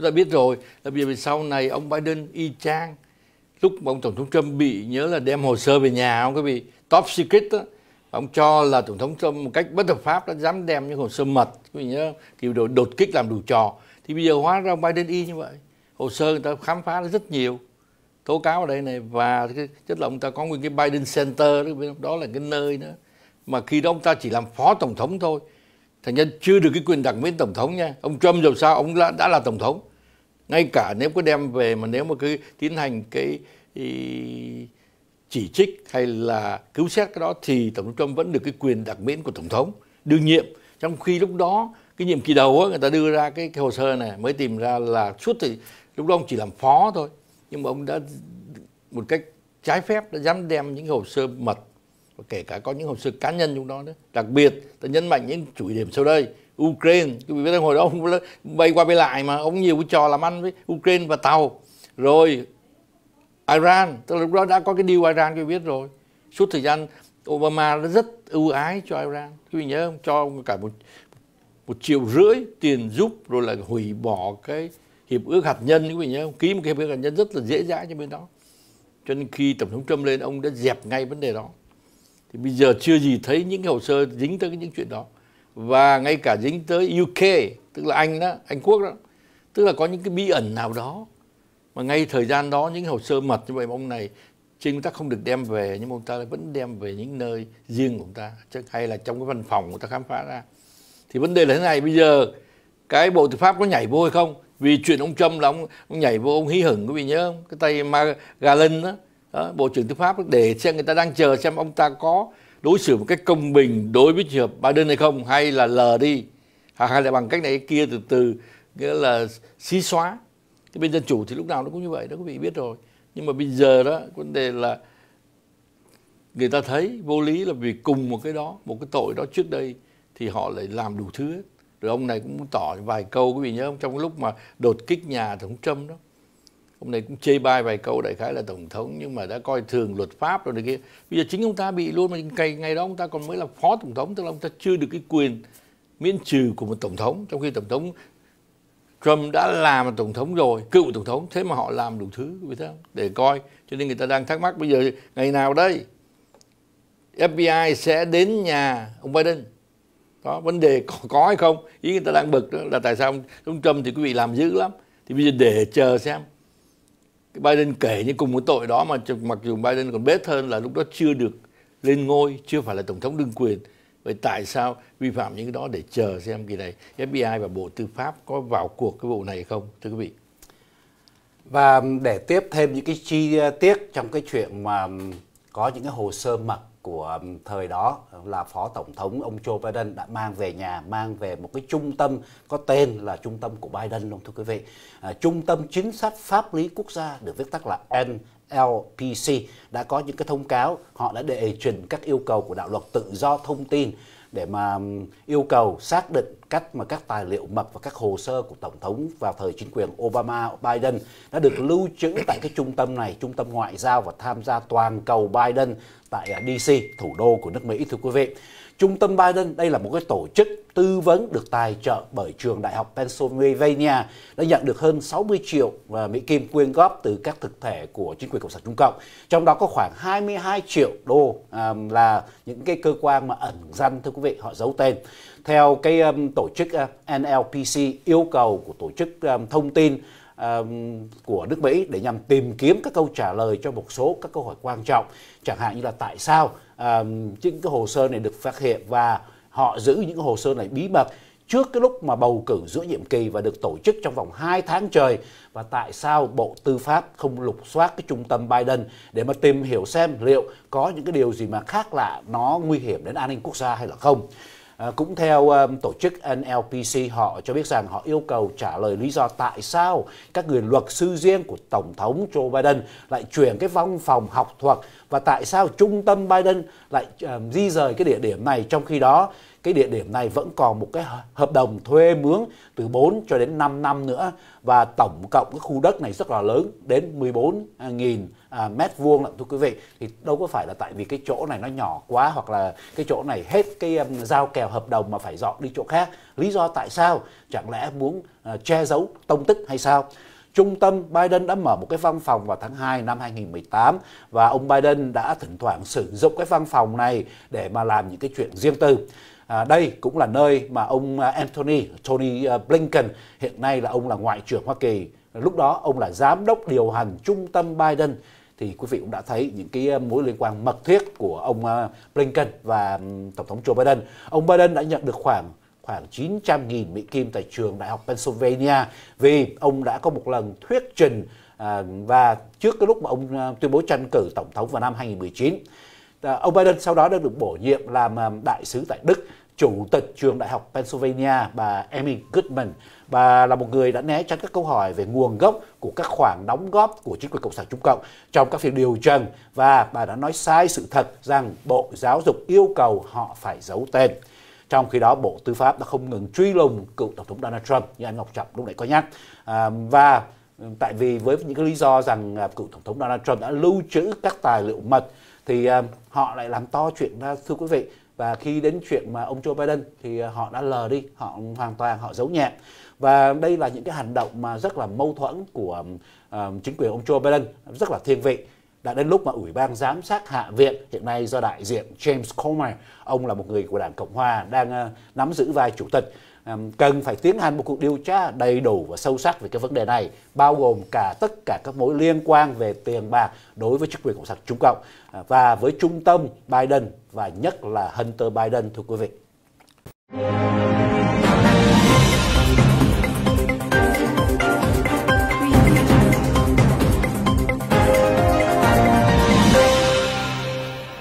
Chúng ta biết rồi là bây giờ sau này ông Biden y chang lúc mà ông Tổng thống Trump bị nhớ là đem hồ sơ về nhà ông cái bị top secret đó, ông cho là Tổng thống Trump một cách bất hợp pháp đã dám đem những hồ sơ mật quý vị nhớ kiểu đồ đột kích làm đủ trò thì bây giờ hóa ra ông Biden y như vậy hồ sơ người ta khám phá rất nhiều tố cáo ở đây này và cái chất là ông ta có nguyên cái Biden Center đó, đó là cái nơi đó mà khi đó ông ta chỉ làm phó tổng thống thôi thành nhân chưa được cái quyền đặc miễn tổng thống nha ông Trump dù sao ông đã, đã là tổng thống ngay cả nếu có đem về mà nếu mà cứ tiến hành cái chỉ trích hay là cứu xét cái đó thì tổng thống Trump vẫn được cái quyền đặc miễn của tổng thống đương nhiệm trong khi lúc đó cái nhiệm kỳ đầu á, người ta đưa ra cái, cái hồ sơ này mới tìm ra là suốt thì lúc đó ông chỉ làm phó thôi nhưng mà ông đã một cách trái phép đã dám đem những hồ sơ mật và kể cả có những hồ sơ cá nhân trong đó nữa đặc biệt ta nhấn mạnh những chủ điểm sau đây Ukraine quý vị biết hồi đó ông bay qua bay lại mà ông nhiều cái trò làm ăn với Ukraine và tàu rồi Iran tức là lúc đó đã có cái deal Iran quý vị biết rồi suốt thời gian Obama rất ưu ái cho Iran quý vị nhớ không cho cả một một triệu rưỡi tiền giúp rồi là hủy bỏ cái hiệp ước hạt nhân quý vị nhớ không ký một cái hiệp ước hạt nhân rất là dễ dãi cho bên đó cho nên khi tổng thống Trump lên ông đã dẹp ngay vấn đề đó thì bây giờ chưa gì thấy những cái hồ sơ dính tới những chuyện đó và ngay cả dính tới UK tức là Anh đó, Anh Quốc đó, tức là có những cái bí ẩn nào đó mà ngay thời gian đó những hồ sơ mật như vậy mà ông này trên ta không được đem về nhưng mà ông ta vẫn đem về những nơi riêng của ông ta chắc hay là trong cái văn phòng của ta khám phá ra thì vấn đề là thế này bây giờ cái bộ tư pháp có nhảy vô hay không vì chuyện ông trump là ông, ông nhảy vô ông hí hửng quý vị nhớ không cái tay mà đó, đó bộ trưởng tư pháp để xem người ta đang chờ xem ông ta có đối xử một cách công bình đối với trường hợp Biden hay không hay là lờ đi hay là bằng cách này kia từ từ nghĩa là xí xóa cái bên dân chủ thì lúc nào nó cũng như vậy đó quý vị biết rồi nhưng mà bây giờ đó vấn đề là người ta thấy vô lý là vì cùng một cái đó một cái tội đó trước đây thì họ lại làm đủ thứ hết. rồi ông này cũng tỏ vài câu quý vị nhớ không trong lúc mà đột kích nhà thống trump đó hôm nay cũng chê bai vài câu đại khái là tổng thống nhưng mà đã coi thường luật pháp rồi này kia bây giờ chính ông ta bị luôn mà ngày ngày đó ông ta còn mới là phó tổng thống tức là ông ta chưa được cái quyền miễn trừ của một tổng thống trong khi tổng thống Trump đã làm tổng thống rồi cựu tổng thống thế mà họ làm đủ thứ vì sao để coi cho nên người ta đang thắc mắc bây giờ ngày nào đây FBI sẽ đến nhà ông Biden đó vấn đề có, có hay không ý người ta đang bực đó là tại sao ông, ông Trump thì quý vị làm dữ lắm thì bây giờ để chờ xem Biden kể như cùng một tội đó mà mặc dù Biden còn bết hơn là lúc đó chưa được lên ngôi, chưa phải là tổng thống đương quyền. Vậy tại sao vi phạm những cái đó để chờ xem kỳ này FBI và Bộ Tư pháp có vào cuộc cái vụ này không thưa quý vị? Và để tiếp thêm những cái chi tiết trong cái chuyện mà có những cái hồ sơ mật của thời đó là phó tổng thống ông Joe Biden đã mang về nhà mang về một cái trung tâm có tên là trung tâm của Biden luôn thưa quý vị à, trung tâm chính sách pháp lý quốc gia được viết tắt là NLPC đã có những cái thông cáo họ đã đề trình các yêu cầu của đạo luật tự do thông tin để mà yêu cầu xác định cách mà các tài liệu mật và các hồ sơ của Tổng thống vào thời chính quyền Obama, Biden đã được lưu trữ tại cái trung tâm này, trung tâm ngoại giao và tham gia toàn cầu Biden tại à, DC, thủ đô của nước Mỹ thưa quý vị. Trung tâm Biden đây là một cái tổ chức tư vấn được tài trợ bởi trường đại học Pennsylvania đã nhận được hơn 60 triệu à, Mỹ Kim quyên góp từ các thực thể của chính quyền Cộng sản Trung Cộng. Trong đó có khoảng 22 triệu đô à, là những cái cơ quan mà ẩn danh thưa quý vị họ giấu tên theo cái um, tổ chức uh, um, NLPC yêu cầu của tổ chức um, thông tin um, của nước Mỹ để nhằm tìm kiếm các câu trả lời cho một số các câu hỏi quan trọng chẳng hạn như là tại sao um, những cái hồ sơ này được phát hiện và họ giữ những hồ sơ này bí mật trước cái lúc mà bầu cử giữa nhiệm kỳ và được tổ chức trong vòng 2 tháng trời và tại sao Bộ Tư pháp không lục soát cái trung tâm Biden để mà tìm hiểu xem liệu có những cái điều gì mà khác lạ nó nguy hiểm đến an ninh quốc gia hay là không. Ờ, cũng theo um, tổ chức NLPC, họ cho biết rằng họ yêu cầu trả lời lý do tại sao các người luật sư riêng của Tổng thống Joe Biden lại chuyển cái văn phòng học thuật và tại sao trung tâm Biden lại um, di rời cái địa điểm này trong khi đó cái địa điểm này vẫn còn một cái hợp đồng thuê mướn từ 4 cho đến 5 năm nữa và tổng cộng cái khu đất này rất là lớn đến 14.000 à, mét vuông thưa quý vị thì đâu có phải là tại vì cái chỗ này nó nhỏ quá hoặc là cái chỗ này hết cái giao kèo hợp đồng mà phải dọn đi chỗ khác lý do tại sao chẳng lẽ muốn à, che giấu tông tích hay sao Trung tâm Biden đã mở một cái văn phòng vào tháng 2 năm 2018 và ông Biden đã thỉnh thoảng sử dụng cái văn phòng này để mà làm những cái chuyện riêng tư. À, đây cũng là nơi mà ông à, Anthony Tony à, Blinken hiện nay là ông là ngoại trưởng Hoa Kỳ. Lúc đó ông là giám đốc điều hành trung tâm Biden thì quý vị cũng đã thấy những cái mối liên quan mật thiết của ông Blinken và tổng thống Joe Biden. Ông Biden đã nhận được khoảng khoảng 900.000 Mỹ Kim tại trường Đại học Pennsylvania vì ông đã có một lần thuyết trình và trước cái lúc mà ông tuyên bố tranh cử tổng thống vào năm 2019 Ờ, ông Biden sau đó đã được bổ nhiệm làm ờ, đại sứ tại Đức chủ tịch trường đại học Pennsylvania bà Amy Goodman. Bà là một người đã né tránh các câu hỏi về nguồn gốc của các khoản đóng góp của chính quyền Cộng sản Trung Cộng trong các phiên điều trần và bà đã nói sai sự thật rằng Bộ Giáo dục yêu cầu họ phải giấu tên. Trong khi đó, Bộ Tư pháp đã không ngừng truy lùng cựu Tổng thống Donald Trump như anh Ngọc Trọng lúc nãy có nhắc. À, và ừ, tại vì với những cái lý do rằng cựu Tổng thống Donald Trump đã lưu trữ các tài liệu mật thì à, họ lại làm to chuyện ra thưa quý vị và khi đến chuyện mà ông Joe Biden thì à, họ đã lờ đi họ hoàn toàn họ giấu nhẹ và đây là những cái hành động mà rất là mâu thuẫn của uh, chính quyền ông Joe Biden rất là thiên vị đã đến lúc mà ủy ban giám sát hạ viện hiện nay do đại diện James Comer ông là một người của đảng cộng hòa đang uh, nắm giữ vai chủ tịch cần phải tiến hành một cuộc điều tra đầy đủ và sâu sắc về cái vấn đề này, bao gồm cả tất cả các mối liên quan về tiền bạc đối với chức quyền Cộng sản Trung Cộng à, và với trung tâm Biden và nhất là Hunter Biden thưa quý vị.